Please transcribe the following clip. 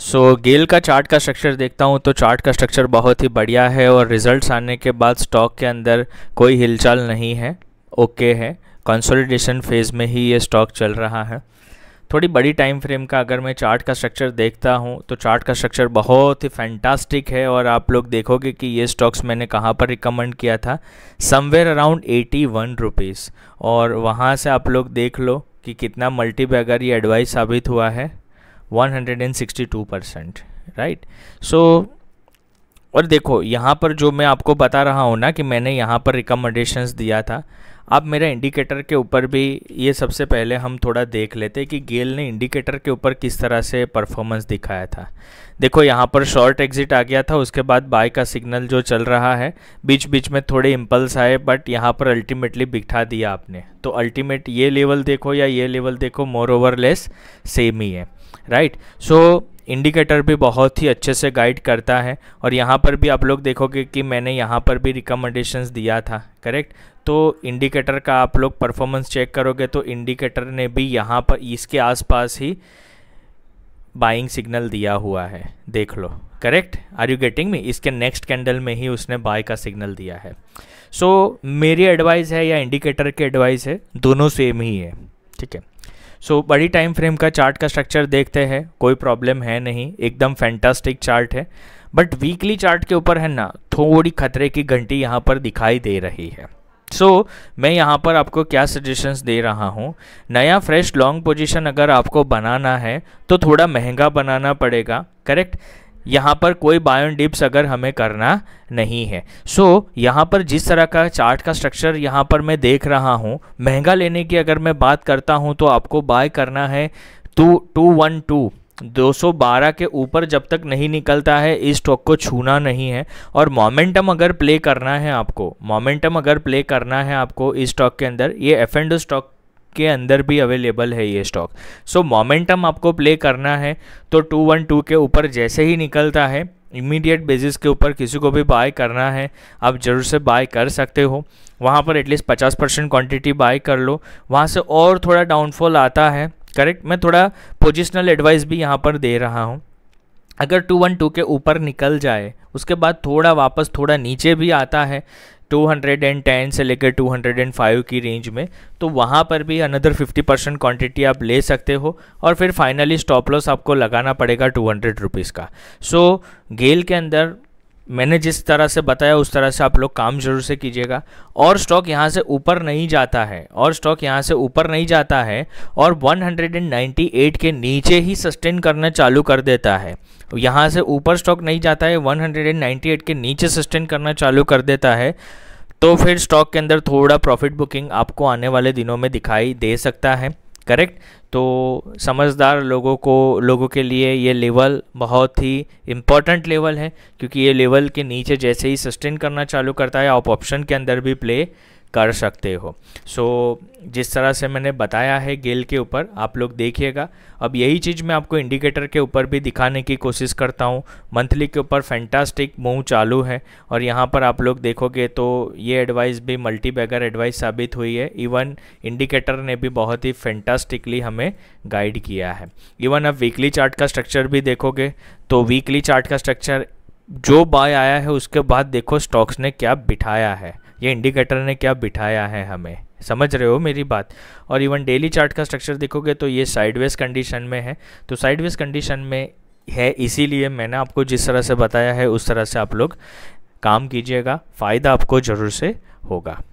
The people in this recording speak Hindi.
सो so, गेल का चार्ट का स्ट्रक्चर देखता हूँ तो चार्ट का स्ट्रक्चर बहुत ही बढ़िया है और रिजल्ट्स आने के बाद स्टॉक के अंदर कोई हिलचाल नहीं है ओके okay है कंसोलिडेशन फेज़ में ही ये स्टॉक चल रहा है थोड़ी बड़ी टाइम फ्रेम का अगर मैं चार्ट का स्ट्रक्चर देखता हूँ तो चार्ट का स्ट्रक्चर बहुत ही फैंटास्टिक है और आप लोग देखोगे कि ये स्टॉक्स मैंने कहाँ पर रिकमेंड किया था somewhere around eighty one rupees और वहाँ से आप लोग देख लो कि कितना मल्टी बैगर ये एडवाइस साबित हुआ है 162 परसेंट राइट सो और देखो यहाँ पर जो मैं आपको बता रहा हूँ ना कि मैंने यहाँ पर रिकमेंडेशंस दिया था अब मेरा इंडिकेटर के ऊपर भी ये सबसे पहले हम थोड़ा देख लेते कि गेल ने इंडिकेटर के ऊपर किस तरह से परफॉर्मेंस दिखाया था देखो यहाँ पर शॉर्ट एग्जिट आ गया था उसके बाद बाय का सिग्नल जो चल रहा है बीच बीच में थोड़े इम्पल्स आए बट यहाँ पर अल्टीमेटली बिठा दिया आपने तो अल्टीमेट ये लेवल देखो या ये लेवल देखो मोर ओवर लेस सेम ही है राइट सो इंडिकेटर भी बहुत ही अच्छे से गाइड करता है और यहाँ पर भी आप लोग देखोगे कि मैंने यहाँ पर भी रिकमेंडेशंस दिया था करेक्ट तो इंडिकेटर का आप लोग परफॉर्मेंस चेक करोगे तो इंडिकेटर ने भी यहाँ पर इसके आसपास ही बाइंग सिग्नल दिया हुआ है देख लो correct are you getting me इसके नेक्स्ट कैंडल में ही उसने बाय का सिग्नल दिया है सो so, मेरी एडवाइस है या इंडिकेटर की एडवाइस है दोनों सेम ही है ठीक है सो so, बड़ी टाइम फ्रेम का चार्ट का स्ट्रक्चर देखते हैं कोई प्रॉब्लम है नहीं एकदम फैंटास्टिक चार्ट है बट वीकली चार्ट के ऊपर है ना थोड़ी खतरे की घंटी यहाँ पर दिखाई दे रही है सो so, मैं यहाँ पर आपको क्या सजेशंस दे रहा हूँ नया फ्रेश लॉन्ग पोजीशन अगर आपको बनाना है तो थोड़ा महंगा बनाना पड़ेगा करेक्ट यहाँ पर कोई बायोन डिप्स अगर हमें करना नहीं है सो so, यहाँ पर जिस तरह का चार्ट का स्ट्रक्चर यहाँ पर मैं देख रहा हूँ महंगा लेने की अगर मैं बात करता हूँ तो आपको बाय करना है टू टू वन टू 212 के ऊपर जब तक नहीं निकलता है इस स्टॉक को छूना नहीं है और मोमेंटम अगर प्ले करना है आपको मोमेंटम अगर प्ले करना है आपको इस स्टॉक के अंदर ये एफ एंड स्टॉक के अंदर भी अवेलेबल है ये स्टॉक सो मोमेंटम आपको प्ले करना है तो टू वन टू के ऊपर जैसे ही निकलता है इमीडिएट बेसिस के ऊपर किसी को भी बाय करना है आप ज़रूर से बाय कर सकते हो वहाँ पर एटलीस्ट पचास परसेंट क्वान्टिटी बाय कर लो वहाँ से और थोड़ा डाउनफॉल आता है करेक्ट मैं थोड़ा पोजिशनल एडवाइस भी यहाँ पर दे रहा हूँ अगर टू वन टू के ऊपर निकल जाए उसके बाद थोड़ा वापस थोड़ा नीचे भी आता है 210 से लेकर 205 की रेंज में तो वहाँ पर भी अनदर 50 परसेंट क्वान्टिटी आप ले सकते हो और फिर फाइनली स्टॉप लॉस आपको लगाना पड़ेगा टू हंड्रेड रुपीज़ का सो so, गेल के अंदर मैंने जिस तरह से बताया उस तरह से आप लोग काम जरूर से कीजिएगा और स्टॉक यहाँ से ऊपर नहीं जाता है और स्टॉक यहाँ से ऊपर नहीं जाता है और 198 के नीचे ही सस्टेन करना चालू कर देता है यहाँ से ऊपर स्टॉक नहीं जाता है 198 के नीचे सस्टेन करना चालू कर देता है तो फिर स्टॉक के अंदर थोड़ा प्रॉफिट बुकिंग आपको आने वाले दिनों में दिखाई दे सकता है करेक्ट तो समझदार लोगों को लोगों के लिए ये लेवल बहुत ही इम्पॉर्टेंट लेवल है क्योंकि ये लेवल के नीचे जैसे ही सस्टेन करना चालू करता है आप ऑप्शन के अंदर भी प्ले कर सकते हो सो so, जिस तरह से मैंने बताया है गेल के ऊपर आप लोग देखिएगा अब यही चीज़ मैं आपको इंडिकेटर के ऊपर भी दिखाने की कोशिश करता हूँ मंथली के ऊपर फैंटास्टिक मूव चालू है और यहाँ पर आप लोग देखोगे तो ये एडवाइस भी मल्टी बैगर एडवाइस साबित हुई है इवन इंडिकेटर ने भी बहुत ही फैंटास्टिकली हमें गाइड किया है इवन आप वीकली चार्ट का स्ट्रक्चर भी देखोगे तो वीकली चार्ट का स्ट्रक्चर जो बाय आया है उसके बाद देखो स्टॉक्स ने क्या बिठाया है ये इंडिकेटर ने क्या बिठाया है हमें समझ रहे हो मेरी बात और इवन डेली चार्ट का स्ट्रक्चर देखोगे तो ये साइडवेज कंडीशन में है तो साइडवेज कंडीशन में है इसीलिए मैंने आपको जिस तरह से बताया है उस तरह से आप लोग काम कीजिएगा फ़ायदा आपको ज़रूर से होगा